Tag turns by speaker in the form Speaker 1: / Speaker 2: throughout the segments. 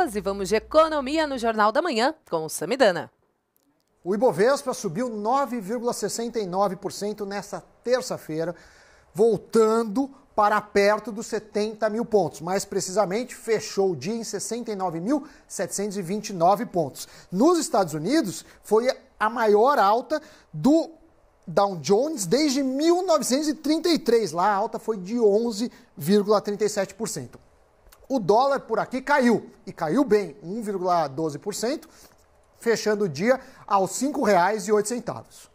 Speaker 1: E vamos de economia no Jornal da Manhã com o Samidana. O Ibovespa subiu 9,69% nesta terça-feira, voltando para perto dos 70 mil pontos. Mais precisamente, fechou o dia em 69.729 pontos. Nos Estados Unidos, foi a maior alta do Dow Jones desde 1933. Lá a alta foi de 11,37% o dólar por aqui caiu, e caiu bem, 1,12%, fechando o dia aos R$ 5,08.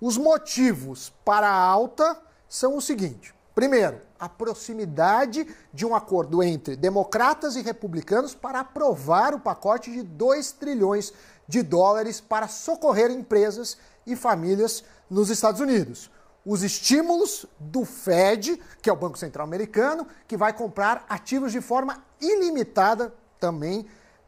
Speaker 1: Os motivos para a alta são os seguintes. Primeiro, a proximidade de um acordo entre democratas e republicanos para aprovar o pacote de 2 trilhões de dólares para socorrer empresas e famílias nos Estados Unidos os estímulos do Fed, que é o Banco Central Americano, que vai comprar ativos de forma ilimitada também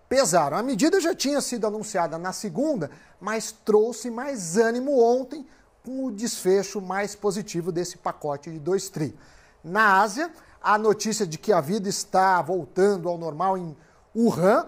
Speaker 1: pesaram. A medida já tinha sido anunciada na segunda, mas trouxe mais ânimo ontem com o desfecho mais positivo desse pacote de dois tri. Na Ásia, a notícia de que a vida está voltando ao normal em Wuhan,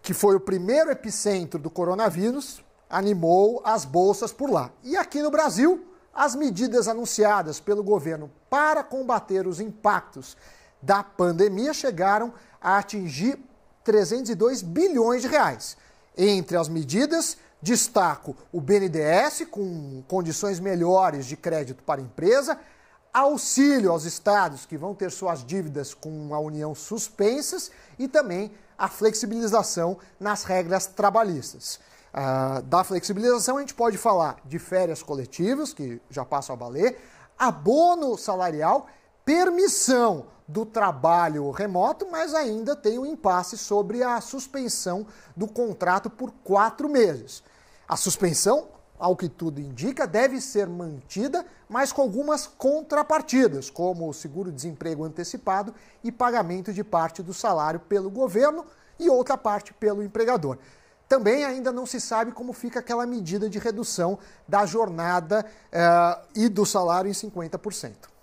Speaker 1: que foi o primeiro epicentro do coronavírus, animou as bolsas por lá. E aqui no Brasil, as medidas anunciadas pelo governo para combater os impactos da pandemia chegaram a atingir 302 bilhões de reais. Entre as medidas, destaco o BNDES com condições melhores de crédito para a empresa, auxílio aos estados que vão ter suas dívidas com a União suspensas e também a flexibilização nas regras trabalhistas. Uh, da flexibilização, a gente pode falar de férias coletivas, que já passam a valer, abono salarial, permissão do trabalho remoto, mas ainda tem o um impasse sobre a suspensão do contrato por quatro meses. A suspensão, ao que tudo indica, deve ser mantida, mas com algumas contrapartidas, como o seguro-desemprego antecipado e pagamento de parte do salário pelo governo e outra parte pelo empregador. Também ainda não se sabe como fica aquela medida de redução da jornada eh, e do salário em 50%.